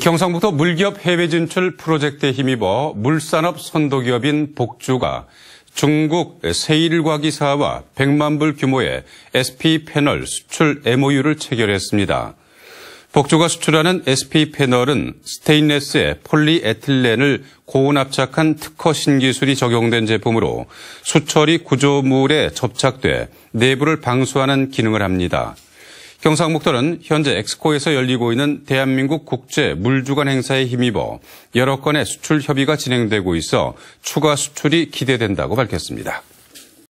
경상북도 물기업 해외 진출 프로젝트에 힘입어 물산업 선도기업인 복주가 중국 세일과기사와 100만 불 규모의 SP 패널 수출 MOU를 체결했습니다. 복주가 수출하는 SP 패널은 스테인레스에 폴리에틸렌을 고온압착한 특허 신기술이 적용된 제품으로 수처리 구조물에 접착돼 내부를 방수하는 기능을 합니다. 경상북도는 현재 엑스코에서 열리고 있는 대한민국 국제 물주간 행사에 힘입어 여러 건의 수출 협의가 진행되고 있어 추가 수출이 기대된다고 밝혔습니다.